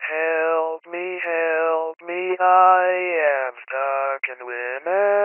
Help me, help me, I am stuck in women.